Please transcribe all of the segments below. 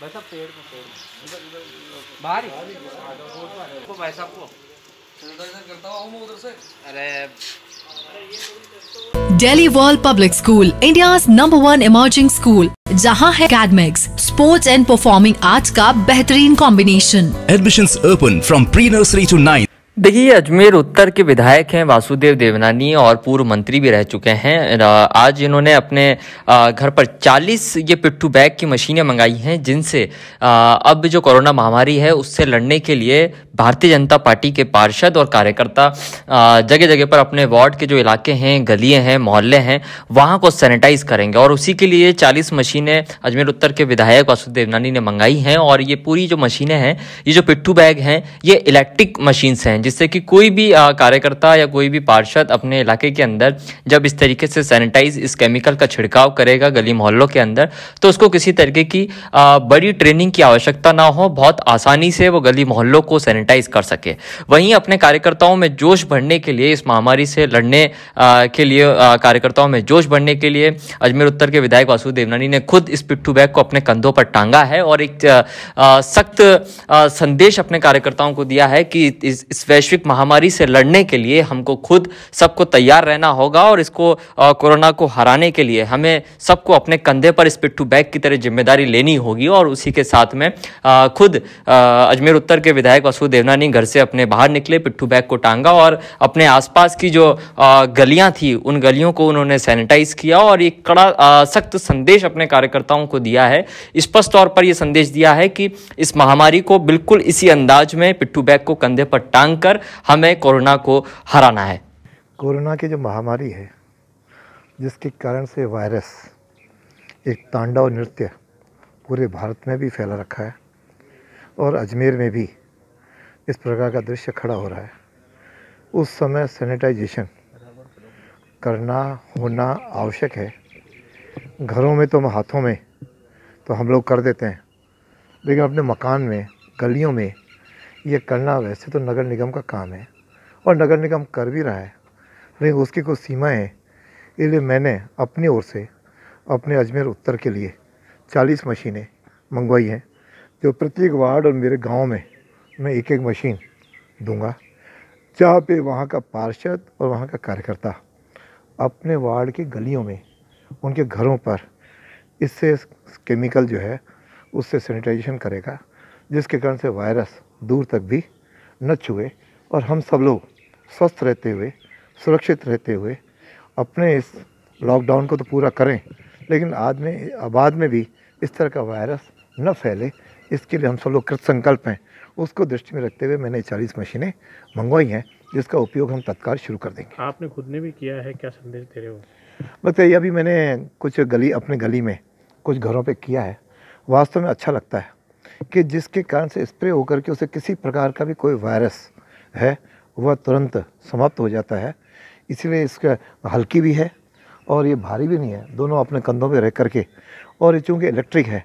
भाई साहब पेड़ में पेड़ को भाई साहब को Delhi world public school India number one emerging school जहां है academics sports and performing arts का बेहतरीन combination admission open from pre nursery to nine देखिए अजमेर उत्तर के विधायक हैं वासुदेव देवनानी और पूर्व मंत्री भी रह चुके हैं आज इन्होंने अपने घर पर 40 ये पिट्ठू बैग की मशीनें मंगाई हैं जिनसे अब जो कोरोना महामारी है उससे लड़ने के लिए भारतीय जनता पार्टी के पार्षद और कार्यकर्ता जगह जगह पर अपने वार्ड के जो इलाके हैं गलिए हैं मोहल्ले हैं वहाँ को सैनिटाइज करेंगे और उसी के लिए चालीस मशीनें अजमेर उत्तर के विधायक वासुदेव देवनानी ने मंगाई हैं और ये पूरी जो मशीनें हैं ये जो पिट्ठू बैग हैं ये इलेक्ट्रिक मशीन्स हैं जिससे कि कोई भी कार्यकर्ता या कोई भी पार्षद अपने इलाके के अंदर जब इस तरीके से सैनिटाइज इस केमिकल का छिड़काव करेगा गली मोहल्लों के अंदर तो उसको किसी तरीके की बड़ी ट्रेनिंग की आवश्यकता ना हो बहुत आसानी से वो गली मोहल्लों को सैनिटाइज कर सके वहीं अपने कार्यकर्ताओं में जोश भरने के लिए इस महामारी से लड़ने के लिए कार्यकर्ताओं में जोश भरने के लिए अजमेर उत्तर के विधायक वासु देवनानी ने खुद इस पिट्ठू बैग को अपने कंधों पर टांगा है और एक सख्त संदेश अपने कार्यकर्ताओं को दिया है कि इस, इस वैश्विक महामारी से लड़ने के लिए हमको खुद सबको तैयार रहना होगा और इसको कोरोना को हराने के लिए हमें सबको अपने कंधे पर इस पिट्ठू बैग की तरह जिम्मेदारी लेनी होगी और उसी के साथ में खुद अजमेर उत्तर के विधायक वसु देवनानी घर से अपने बाहर निकले पिट्ठू बैग को टांगा और अपने आसपास की जो गलियां थी उन गलियों को उन्होंने सैनिटाइज किया और एक कड़ा सख्त संदेश अपने कार्यकर्ताओं को दिया है स्पष्ट तौर पर यह संदेश दिया है कि इस महामारी को बिल्कुल इसी अंदाज में पिट्ठू बैग को कंधे पर टांग कर हमें कोरोना को हराना है कोरोना की जो महामारी है जिसके कारण से वायरस एक तांडव नृत्य पूरे भारत में भी फैला रखा है और अजमेर में भी इस प्रकार का दृश्य खड़ा हो रहा है उस समय सैनिटाइजेशन करना होना आवश्यक है घरों में तो हाथों में तो हम लोग कर देते हैं लेकिन अपने मकान में गलियों में ये करना वैसे तो नगर निगम का काम है और नगर निगम कर भी रहा है लेकिन उसकी कुछ सीमाएँ हैं इसलिए मैंने अपनी ओर से अपने अजमेर उत्तर के लिए 40 मशीनें मंगवाई हैं जो प्रत्येक वार्ड और मेरे गांव में मैं एक एक मशीन दूंगा जहाँ पे वहाँ का पार्षद और वहाँ का कार्यकर्ता अपने वार्ड की गलियों में उनके घरों पर इससे केमिकल जो है उससे सैनिटाइजेशन करेगा जिसके कारण से वायरस दूर तक भी न छुए और हम सब लोग स्वस्थ रहते हुए सुरक्षित रहते हुए अपने इस लॉकडाउन को तो पूरा करें लेकिन आज में बाद में भी इस तरह का वायरस न फैले इसके लिए हम सब लोग कृत संकल्प हैं उसको दृष्टि में रखते हुए मैंने चालीस मशीनें मंगवाई हैं जिसका उपयोग हम तत्काल शुरू कर देंगे आपने खुद ने भी किया है क्या संदेश दे रहे हो बताइए अभी मैंने कुछ गली अपने गली में कुछ घरों पर किया है वास्तव में अच्छा लगता है कि जिसके कारण से स्प्रे होकर के उसे किसी प्रकार का भी कोई वायरस है वह तुरंत समाप्त हो जाता है इसलिए इसका हल्की भी है और ये भारी भी नहीं है दोनों अपने कंधों में रह करके और ये चूँकि इलेक्ट्रिक है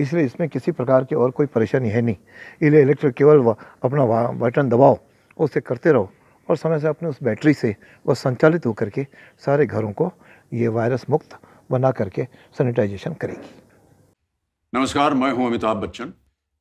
इसलिए इसमें किसी प्रकार की और कोई परेशानी है नहीं इसलिए इलेक्ट्रिक केवल अपना बटन दबाओ उसे करते रहो और समय से अपने उस बैटरी से वह संचालित होकर के सारे घरों को ये वायरस मुक्त बना करके सैनिटाइजेशन करेगी नमस्कार मैं हूं अमिताभ बच्चन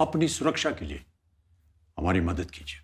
अपनी सुरक्षा के लिए हमारी मदद कीजिए